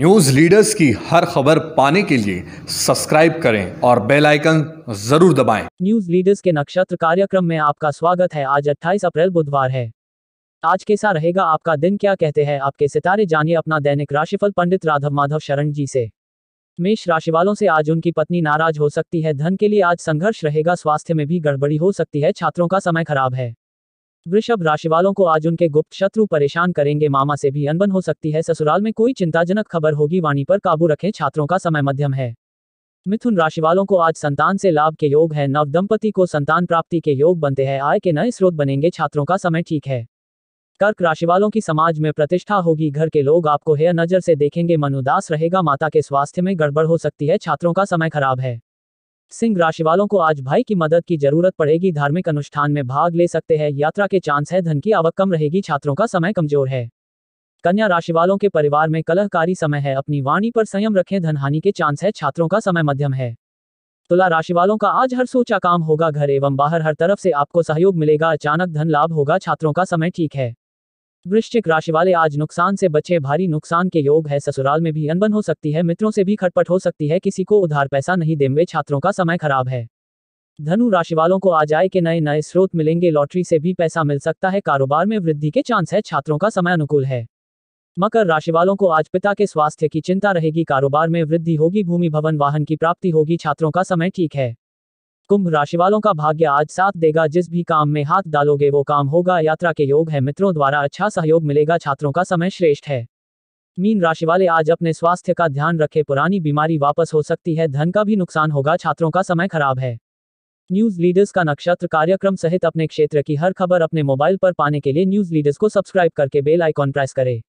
News leaders की हर खबर पाने के लिए सब्सक्राइब करें और बेल आइकन जरूर दबाएं। न्यूज़ लीडर्स के नक्षत्र कार्यक्रम में आपका स्वागत है आज 28 अप्रैल बुधवार है आज कैसा रहेगा आपका दिन क्या कहते हैं आपके सितारे जानिए अपना दैनिक राशिफल पंडित राधव माधव शरण जी से मेष राशि वालों से आज उनकी पत्नी नाराज हो सकती है धन के लिए आज संघर्ष रहेगा स्वास्थ्य में भी गड़बड़ी हो सकती है छात्रों का समय खराब है वृषभ राशि वालों को आज उनके गुप्त शत्रु परेशान करेंगे मामा से भी अनबन हो सकती है ससुराल में कोई चिंताजनक खबर होगी वाणी पर काबू रखें छात्रों का समय मध्यम है मिथुन राशि वालों को आज संतान से लाभ के योग है नव दंपति को संतान प्राप्ति के योग बनते हैं आय के नए स्रोत बनेंगे छात्रों का समय ठीक है कर्क राशि वालों की समाज में प्रतिष्ठा होगी घर के लोग आपको हे नजर से देखेंगे मन उदास रहेगा माता के स्वास्थ्य में गड़बड़ हो सकती है छात्रों का समय खराब है सिंह राशि वालों को आज भाई की मदद की जरूरत पड़ेगी धार्मिक अनुष्ठान में भाग ले सकते हैं यात्रा के चांस है धन की आवक कम रहेगी छात्रों का समय कमजोर है कन्या राशि वालों के परिवार में कलहकारी समय है अपनी वाणी पर संयम रखें हानि के चांस है छात्रों का समय मध्यम है तुला राशि वालों का आज हर सोचा काम होगा घर एवं बाहर हर तरफ से आपको सहयोग मिलेगा अचानक धन लाभ होगा छात्रों का समय ठीक है वृश्चिक राशि वाले आज नुकसान से बचे भारी नुकसान के योग है ससुराल में भी अनबन हो सकती है मित्रों से भी खटपट हो सकती है किसी को उधार पैसा नहीं देंगे छात्रों का समय खराब है धनु राशि वालों को आज आय के नए नए स्रोत मिलेंगे लॉटरी से भी पैसा मिल सकता है कारोबार में वृद्धि के चांस है छात्रों का समय अनुकूल है मकर राशि वालों को आज पिता के स्वास्थ्य की चिंता रहेगी कारोबार में वृद्धि होगी भूमि भवन वाहन की प्राप्ति होगी छात्रों का समय ठीक है कुंभ राशि वालों का भाग्य आज साथ देगा जिस भी काम में हाथ डालोगे वो काम होगा यात्रा के योग है मित्रों द्वारा अच्छा सहयोग मिलेगा छात्रों का समय श्रेष्ठ है मीन राशि वाले आज अपने स्वास्थ्य का ध्यान रखें पुरानी बीमारी वापस हो सकती है धन का भी नुकसान होगा छात्रों का समय खराब है न्यूज लीडर्स का नक्षत्र कार्यक्रम सहित अपने क्षेत्र की हर खबर अपने मोबाइल पर पाने के लिए न्यूज लीडर्स को सब्सक्राइब करके बेल आइकॉन प्रेस करें